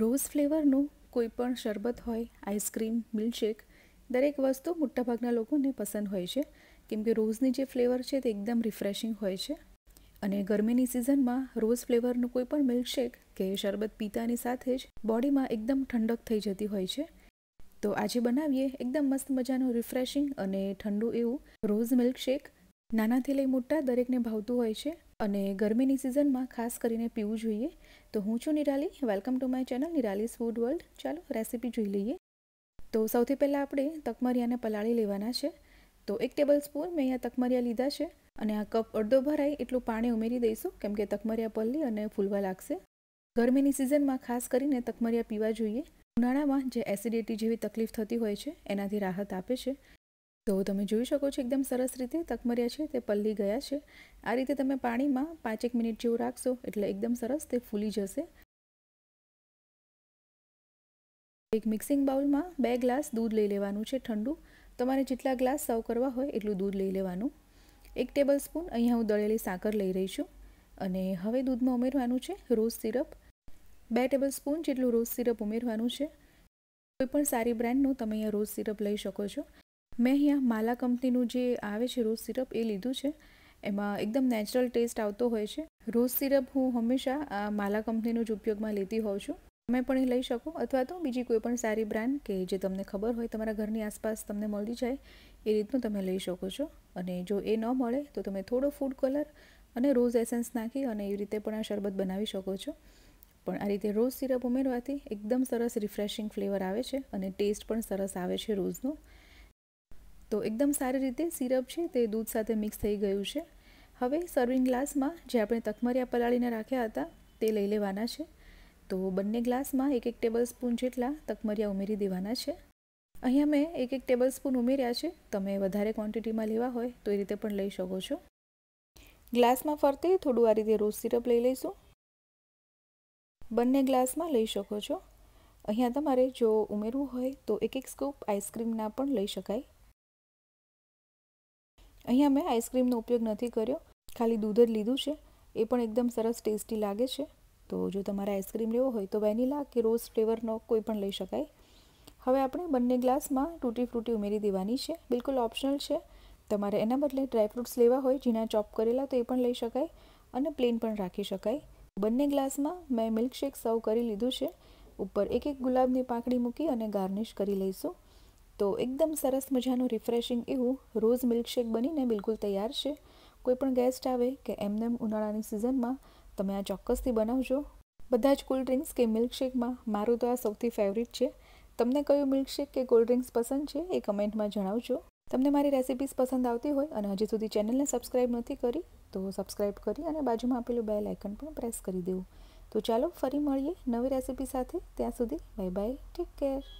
rose ફ્લેવરનું કોઈપણ શરબત હોય આઈસક્રીમ મિલ્કશેક દરેક વસ્તુ મોટાભાગના લોકોને પસંદ હોય છે કેમકે રોઝની જે ફ્લેવર છે તે એકદમ રિફ્રેશિંગ હોય છે અને ગરમીની સિઝનમાં રોઝ ફ્લેવરનું કોઈ પણ મિલ્કશેક કે શરબત પીતાની સાથે જ બોડીમાં એકદમ ઠંડક થઈ જતી હોય છે તો આજે બનાવીએ એકદમ મસ્ત મજાનું રિફ્રેશિંગ અને ઠંડુ એવું રોઝ મિલ્કશેક નાનાથી લઈ મોટા દરેકને ભાવતું હોય છે અને ગરમીની સિઝનમાં ખાસ કરીને પીવું જોઈએ તો હું છું Nirali welcome to my channel Nirali's food world ચાલો રેસીપી જોઈ લઈએ તો સૌથી પહેલાં આપણે તકમરિયાને પલાળી લેવાના છે તો એક ટેબલ સ્પૂન મેં અહીંયા તકમરિયા લીધા છે અને આ કપ અડધો ભરાય એટલું પાણી ઉમેરી દઈશું કેમ કે તકમરિયા પલ્લી અને ફૂલવા લાગશે ગરમીની સિઝનમાં ખાસ કરીને તકમરિયા પીવા જોઈએ ઉનાળામાં જે એસિડિટી જેવી તકલીફ થતી હોય છે એનાથી રાહત આપે છે તો તમે જોઈ શકો છો એકદમ સરસ રીતે તકમર્યા છે તે પલ્લી ગયા છે આ રીતે તમે પાણીમાં પાંચેક મિનિટ જેવું રાખશો એટલે એકદમ સરસ તે ફૂલી જશે એક મિક્સિંગ બાઉલમાં બે ગ્લાસ દૂધ લઈ લેવાનું છે ઠંડુ તમારે જેટલા ગ્લાસ સર્વ કરવા હોય એટલું દૂધ લઈ લેવાનું એક ટેબલ સ્પૂન અહીંયા હું દળેલી સાકર લઈ રહી છું અને હવે દૂધમાં ઉમેરવાનું છે રોઝ સિરપ બે ટેબલ સ્પૂન જેટલું રોઝ સિરપ ઉમેરવાનું છે કોઈપણ સારી બ્રાન્ડનું તમે અહીંયા રોઝ સિરપ લઈ શકો છો મેં અહીંયા માલા કંપનીનું જે આવે છે રોઝ સિરપ એ લીધું છે એમાં એકદમ નેચરલ ટેસ્ટ આવતો હોય છે રોઝ સિરપ હું હંમેશા માલા કંપનીનું જ ઉપયોગમાં લેતી હોઉં છું તમે પણ એ લઈ શકો અથવા તો બીજી કોઈ પણ સારી બ્રાન્ડ કે જે તમને ખબર હોય તમારા ઘરની આસપાસ તમને મળી જાય એ રીતનું તમે લઈ શકો છો અને જો એ ન મળે તો તમે થોડો ફૂડ કલર અને રોઝ એસેન્સ નાખી અને એ રીતે પણ આ શરબત બનાવી શકો છો પણ આ રીતે રોઝ સિરપ ઉમેરવાથી એકદમ સરસ રિફ્રેશિંગ ફ્લેવર આવે છે અને ટેસ્ટ પણ સરસ આવે છે રોઝનો તો એકદમ સારી રીતે સિરપ છે તે દૂધ સાથે મિક્સ થઈ ગયું છે હવે સર્વિંગ ગ્લાસમાં જે આપણે તકમરિયા પલાળીને રાખ્યા હતા તે લઈ લેવાના છે તો બંને ગ્લાસમાં એક એક ટેબલ સ્પૂન જેટલા તકમરિયા ઉમેરી દેવાના છે અહીંયા મેં એક એક ટેબલ સ્પૂન ઉમેર્યા છે તમે વધારે ક્વોન્ટિટીમાં લેવા હોય તો એ રીતે પણ લઈ શકો છો ગ્લાસમાં ફરતે થોડું આ રીતે રોઝ સિરપ લઈ લઈશું બંને ગ્લાસમાં લઈ શકો છો અહીંયા તમારે જો ઉમેરવું હોય તો એક એક સ્કૂપ આઈસ્ક્રીમના પણ લઈ શકાય અહીંયા મેં આઈસક્રીમનો ઉપયોગ નથી કર્યો ખાલી દૂધ જ લીધું છે એ પણ એકદમ સરસ ટેસ્ટી લાગે છે તો જો તમારે આઈસ્ક્રીમ લેવો હોય તો વેનીલા કે રોઝ ફ્લેવરનો કોઈ પણ લઈ શકાય હવે આપણે બંને ગ્લાસમાં ટૂટી ફ્રૂટી ઉમેરી દેવાની છે બિલકુલ ઓપ્શનલ છે તમારે એના બદલે ડ્રાયફ્રૂટ્સ લેવા હોય ઝીણા ચોપ કરેલા તો એ પણ લઈ શકાય અને પ્લેન પણ રાખી શકાય બંને ગ્લાસમાં મેં મિલ્કશેક સર્વ કરી લીધું છે ઉપર એક એક ગુલાબની પાંખડી મૂકી અને ગાર્નિશ કરી લઈશું તો એકદમ સરસ મજાનું રિફ્રેશિંગ એવું રોઝ મિલ્કશેક બનીને બિલકુલ તૈયાર છે કોઈ પણ ગેસ્ટ આવે કે એમને M&M ઉનાળાની સિઝનમાં તમે આ ચોક્કસથી બનાવજો બધા જ કોલ્ડ ડ્રિંક્સ કે મિલ્કશેકમાં મારું તો આ સૌથી ફેવરિટ છે તમને કયું મિલ્કશેક કે કોલ્ડ ડ્રિંક્સ પસંદ છે એ કમેન્ટમાં જણાવજો તમને મારી રેસિપીઝ પસંદ આવતી હોય અને હજી સુધી ચેનલને સબસ્ક્રાઈબ નથી કરી તો સબસ્ક્રાઈબ કરી અને બાજુમાં આપેલું બેલ આઇકન પણ પ્રેસ કરી દેવું તો ચાલો ફરી મળીએ નવી રેસિપી સાથે ત્યાં સુધી બાય બાય ટેક કેર